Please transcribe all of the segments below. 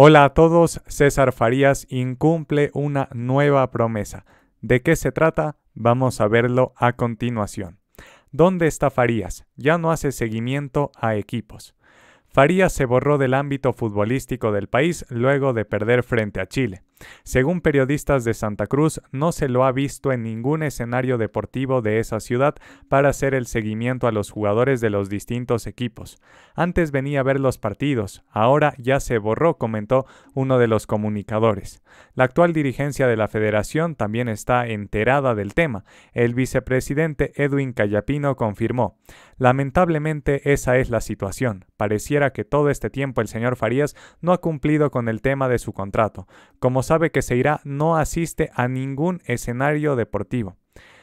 Hola a todos, César Farías incumple una nueva promesa. ¿De qué se trata? Vamos a verlo a continuación. ¿Dónde está Farías? Ya no hace seguimiento a equipos. Farías se borró del ámbito futbolístico del país luego de perder frente a Chile. Según periodistas de Santa Cruz, no se lo ha visto en ningún escenario deportivo de esa ciudad para hacer el seguimiento a los jugadores de los distintos equipos. Antes venía a ver los partidos, ahora ya se borró, comentó uno de los comunicadores. La actual dirigencia de la federación también está enterada del tema. El vicepresidente Edwin Callapino confirmó. Lamentablemente esa es la situación. Pareciera que todo este tiempo el señor Farías no ha cumplido con el tema de su contrato. Como sabe que se irá no asiste a ningún escenario deportivo.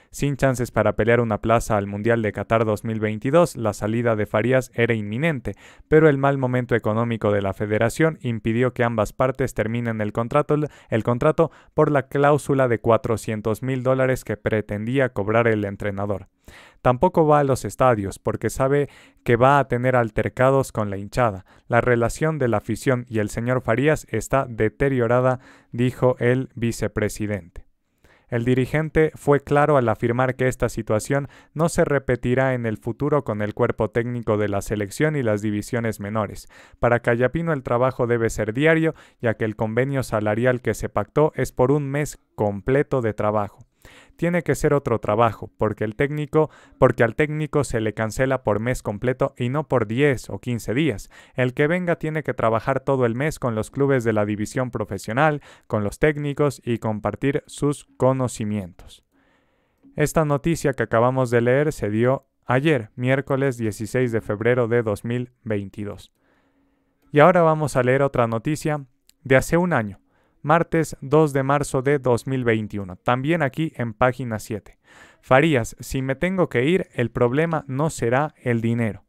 Sin chances para pelear una plaza al Mundial de Qatar 2022, la salida de Farías era inminente, pero el mal momento económico de la federación impidió que ambas partes terminen el contrato, el contrato por la cláusula de 400 mil dólares que pretendía cobrar el entrenador. Tampoco va a los estadios porque sabe que va a tener altercados con la hinchada. La relación de la afición y el señor Farías está deteriorada, dijo el vicepresidente. El dirigente fue claro al afirmar que esta situación no se repetirá en el futuro con el cuerpo técnico de la selección y las divisiones menores. Para Callapino el trabajo debe ser diario, ya que el convenio salarial que se pactó es por un mes completo de trabajo. Tiene que ser otro trabajo, porque el técnico, porque al técnico se le cancela por mes completo y no por 10 o 15 días. El que venga tiene que trabajar todo el mes con los clubes de la división profesional, con los técnicos y compartir sus conocimientos. Esta noticia que acabamos de leer se dio ayer, miércoles 16 de febrero de 2022. Y ahora vamos a leer otra noticia de hace un año, martes 2 de marzo de 2021, también aquí en página 7. Farías, si me tengo que ir, el problema no será el dinero.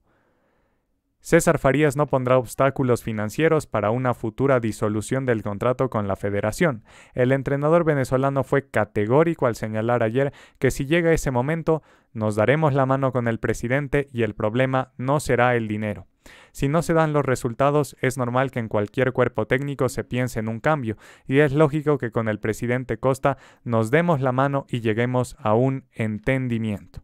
César Farías no pondrá obstáculos financieros para una futura disolución del contrato con la federación. El entrenador venezolano fue categórico al señalar ayer que si llega ese momento, nos daremos la mano con el presidente y el problema no será el dinero. Si no se dan los resultados, es normal que en cualquier cuerpo técnico se piense en un cambio, y es lógico que con el presidente Costa nos demos la mano y lleguemos a un entendimiento.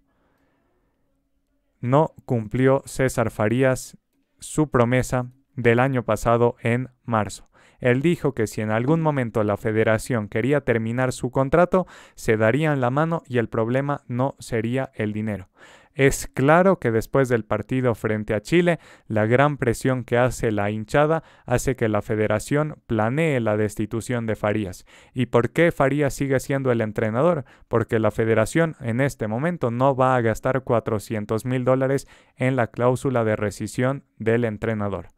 No cumplió César Farías su promesa del año pasado en marzo. Él dijo que si en algún momento la federación quería terminar su contrato, se darían la mano y el problema no sería el dinero. Es claro que después del partido frente a Chile, la gran presión que hace la hinchada hace que la federación planee la destitución de Farías. ¿Y por qué Farías sigue siendo el entrenador? Porque la federación en este momento no va a gastar 400 mil dólares en la cláusula de rescisión del entrenador.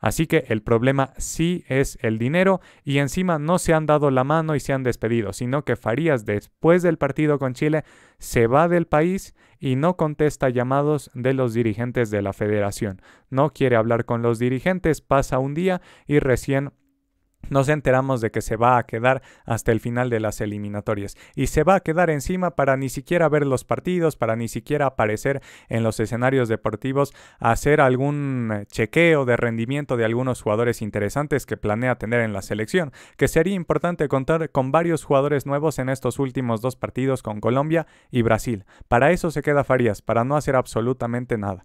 Así que el problema sí es el dinero y encima no se han dado la mano y se han despedido, sino que Farías después del partido con Chile se va del país y no contesta llamados de los dirigentes de la federación. No quiere hablar con los dirigentes, pasa un día y recién nos enteramos de que se va a quedar hasta el final de las eliminatorias y se va a quedar encima para ni siquiera ver los partidos, para ni siquiera aparecer en los escenarios deportivos, hacer algún eh, chequeo de rendimiento de algunos jugadores interesantes que planea tener en la selección, que sería importante contar con varios jugadores nuevos en estos últimos dos partidos con Colombia y Brasil. Para eso se queda Farías, para no hacer absolutamente nada.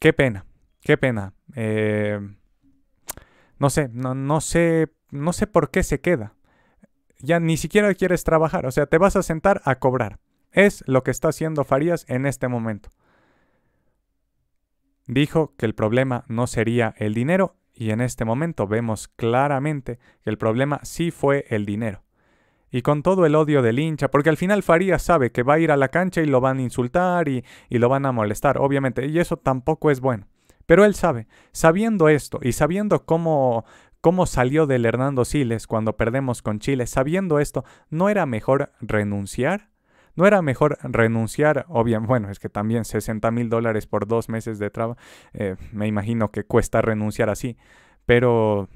Qué pena, qué pena. Eh no sé, no, no sé, no sé por qué se queda. Ya ni siquiera quieres trabajar, o sea, te vas a sentar a cobrar. Es lo que está haciendo Farías en este momento. Dijo que el problema no sería el dinero y en este momento vemos claramente que el problema sí fue el dinero. Y con todo el odio del hincha, porque al final Farías sabe que va a ir a la cancha y lo van a insultar y lo van a molestar, obviamente, y eso tampoco es bueno. Pero él sabe, sabiendo esto y sabiendo cómo, cómo salió del Hernando Siles cuando perdemos con Chile, sabiendo esto, ¿no era mejor renunciar? ¿No era mejor renunciar? O bien, bueno, es que también 60 mil dólares por dos meses de trabajo, eh, me imagino que cuesta renunciar así, pero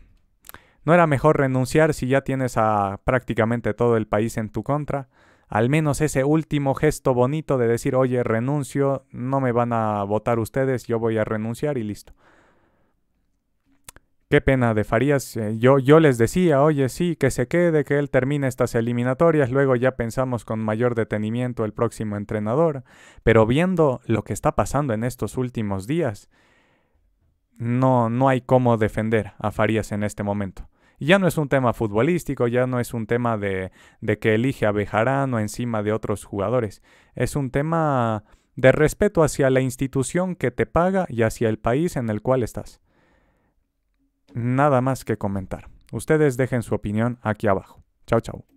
¿no era mejor renunciar si ya tienes a prácticamente todo el país en tu contra? al menos ese último gesto bonito de decir, oye, renuncio, no me van a votar ustedes, yo voy a renunciar y listo. Qué pena de Farías. Eh, yo, yo les decía, oye, sí, que se quede, que él termine estas eliminatorias, luego ya pensamos con mayor detenimiento el próximo entrenador. Pero viendo lo que está pasando en estos últimos días, no, no hay cómo defender a Farías en este momento ya no es un tema futbolístico, ya no es un tema de, de que elige a Bejarano encima de otros jugadores. Es un tema de respeto hacia la institución que te paga y hacia el país en el cual estás. Nada más que comentar. Ustedes dejen su opinión aquí abajo. Chao, chao.